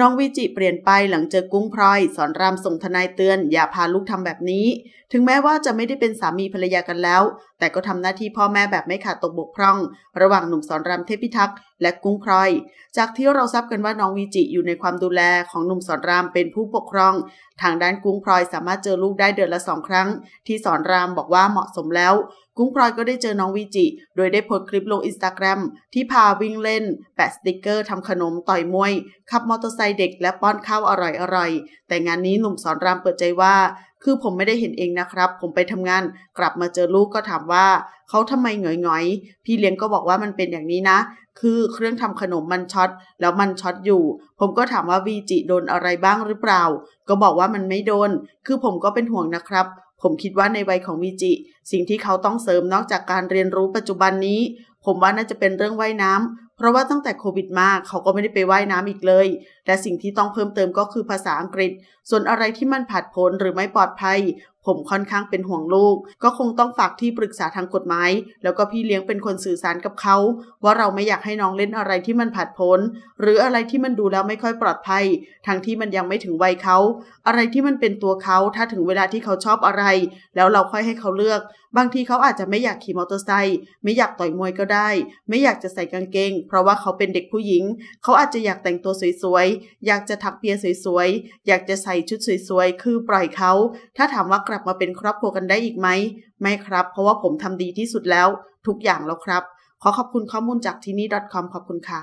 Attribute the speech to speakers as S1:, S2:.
S1: น้องวิจิเปลี่ยนไปหลังเจอกุ้งพลอยสอนรามส่งทนายเตือน อย่าพาลูกทำแบบนี้ ถึงแม้ว่าจะไม่ได้เป็นสามีภรรยากันแล้ว แต่ก็ทำหน้าที่พ่อแม่แบบไม่ขาดตกบกพร่อง ระหว่างหนุ่มสอนรามเทพิทักษ์และกุ้งครอย จากที่เราทราบกันว่าน้องวีจิอยู่ในความดูแลของหนุ่มสอนรามเป็นผู้ปกครอง ทางด้านกุ้งพลอยสามารถเจอลูกได้เดือนละสองครั้ง ที่สอนรามบอกว่าเหมาะสมแล้ว กุ้งพลอยก็ได้เจอน้องวีจิ โดยได้โพสต์คลิปลงอินสตาแกรมที่พาวิ่งเล่น แปะสติกเกอร์ทำขนมต่อยมวยขับมอเตอร์ไซค์เด็กและป้อนข้าวอร่อยๆแต่งานนี้หนุ่มสอนรามเปิดใจว่า คือผมไม่ได้เห็นเองนะครับ ผมไปทำงาน กลับมาเจอลูกก็ถามว่าเขาทำไมหงอยๆพี่เลี้ยงก็บอกว่ามันเป็นอย่างนี้นะคือ เครื่องทำขนมมันช็อตแล้วมันช็อตอยู่ ผมก็ถามว่าวีจิโดนอะไรบ้างหรือเปล่า ก็บอกว่ามันไม่โดน คือผมก็เป็นห่วงนะครับ ผมคิดว่าในวัยของวีจิ สิ่งที่เขาต้องเสริมนอกจากการเรียนรู้ปัจจุบันนี้ ผมว่าน่าจะเป็นเรื่องว่ายน้ำ เพราะว่าตั้งแต่โควิดมาเขาก็ไม่ได้ไปว่ายน้ำอีกเลย และสิ่งที่ต้องเพิ่มเติมก็คือภาษาอังกฤษ ส่วนอะไรที่มันผัดผลหรือไม่ปลอดภัยผมค่อนข้างเป็นห่วงลูก ก็คงต้องฝากที่ปรึกษาทางกฎหมายแล้วก็พี่เลี้ยงเป็นคนสื่อสารกับเขาว่าเราไม่อยากให้น้องเล่นอะไรที่มันผัดพ้นหรืออะไรที่มันดูแล้วไม่ค่อยปลอดภัย ทั้งที่มันยังไม่ถึงวัยเขาอะไรที่มันเป็นตัวเขาถ้าถึงเวลาที่เขาชอบอะไร แล้วเราค่อยให้เขาเลือก บางทีเขาอาจจะไม่อยากขี่มอเตอร์ไซค์ไม่อยากต่อยมวยก็ได้ ไม่อยากจะใส่กางเกง เพราะว่าเขาเป็นเด็กผู้หญิงเขาอาจจะอยากแต่งตัวสวยๆอยากจะทักเปียสวยๆอยากจะใส่ชุดสวยๆคือปล่อยเขาถ้าถามว่าับมาเป็นครอบครัวกันได้อีกไหม ไม่ครับ เพราะว่าผมทำดีที่สุดแล้วทุกอย่างแล้วครับ ขอขอบคุณข้อมูลจากที่นี่ .com ขอบคุณค่ะ